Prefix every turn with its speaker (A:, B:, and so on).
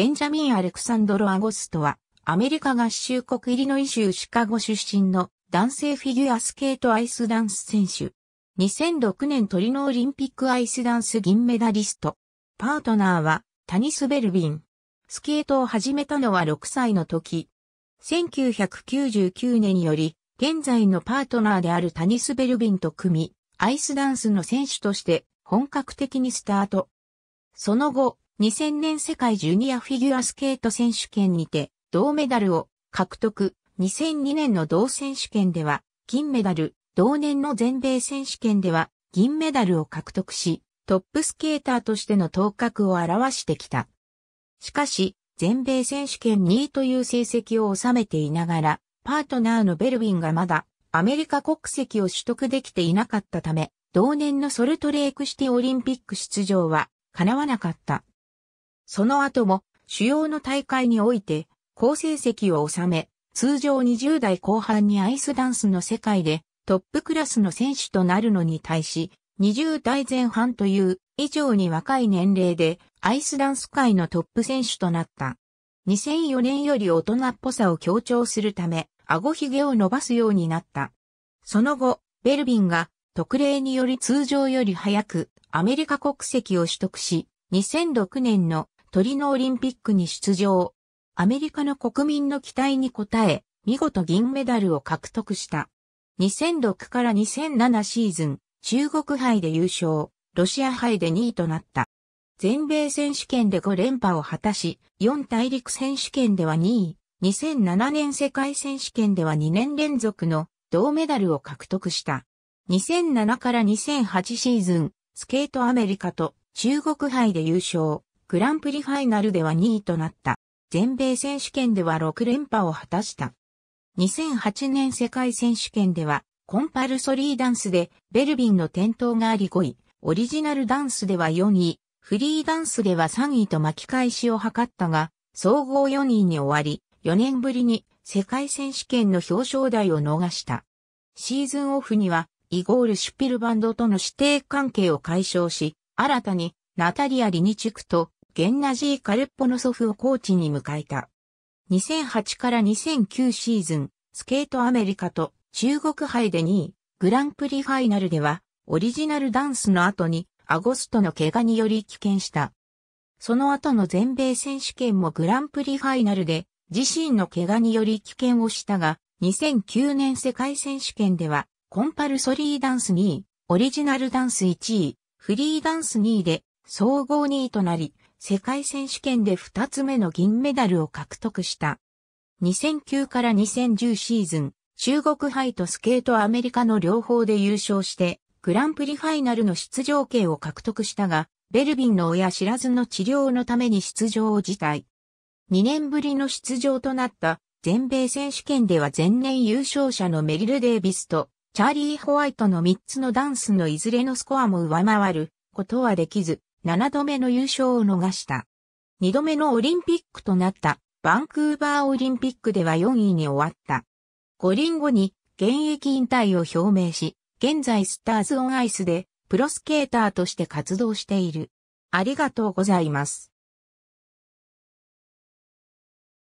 A: ベンジャミン・アレクサンドロ・アゴストは、アメリカ合衆国イリノイ州シカゴ出身の男性フィギュアスケートアイスダンス選手。2006年トリノオリンピックアイスダンス銀メダリスト。パートナーはタニス・ベルビン。スケートを始めたのは6歳の時。1999年より現在のパートナーであるタニス・ベルビンと組み、アイスダンスの選手として本格的にスタート。その後、2000年世界ジュニアフィギュアスケート選手権にて銅メダルを獲得。2002年の同選手権では金メダル、同年の全米選手権では銀メダルを獲得し、トップスケーターとしての頭角を表してきた。しかし、全米選手権2位という成績を収めていながら、パートナーのベルウィンがまだアメリカ国籍を取得できていなかったため、同年のソルトレークシティオリンピック出場は叶わなかった。その後も主要の大会において好成績を収め、通常20代後半にアイスダンスの世界でトップクラスの選手となるのに対し、20代前半という以上に若い年齢でアイスダンス界のトップ選手となった。2004年より大人っぽさを強調するため、顎ひげを伸ばすようになった。その後、ベルビンが特例により通常より早くアメリカ国籍を取得し、2006年のトリノオリンピックに出場。アメリカの国民の期待に応え、見事銀メダルを獲得した。2006から2007シーズン、中国杯で優勝、ロシア杯で2位となった。全米選手権で5連覇を果たし、4大陸選手権では2位、2007年世界選手権では2年連続の銅メダルを獲得した。2007から2008シーズン、スケートアメリカと中国杯で優勝、グランプリファイナルでは2位となった。全米選手権では6連覇を果たした。2008年世界選手権では、コンパルソリーダンスでベルビンの転倒があり5位、オリジナルダンスでは4位、フリーダンスでは3位と巻き返しを図ったが、総合4位に終わり、4年ぶりに世界選手権の表彰台を逃した。シーズンオフには、イゴール・シュピルバンドとの指定関係を解消し、新たにナタリア・リニチュクとゲンナジー・カルッポの祖父をコーチに迎えた。2008から2009シーズン、スケートアメリカと中国杯で2位、グランプリファイナルでは、オリジナルダンスの後に、アゴストの怪我により棄権した。その後の全米選手権もグランプリファイナルで、自身の怪我により棄権をしたが、2009年世界選手権では、コンパルソリーダンス2位、オリジナルダンス1位、フリーダンス2位で、総合2位となり、世界選手権で2つ目の銀メダルを獲得した。2009から2010シーズン、中国杯とスケートアメリカの両方で優勝して、グランプリファイナルの出場権を獲得したが、ベルビンの親知らずの治療のために出場を辞退。2年ぶりの出場となった全米選手権では前年優勝者のメリル・デイビスとチャーリー・ホワイトの3つのダンスのいずれのスコアも上回ることはできず、7度目の優勝を逃した。2度目のオリンピックとなったバンクーバーオリンピックでは4位に終わった。五輪後に現役引退を表明し、現在スターズオンアイスでプロスケーターとして活動している。ありがとうございます。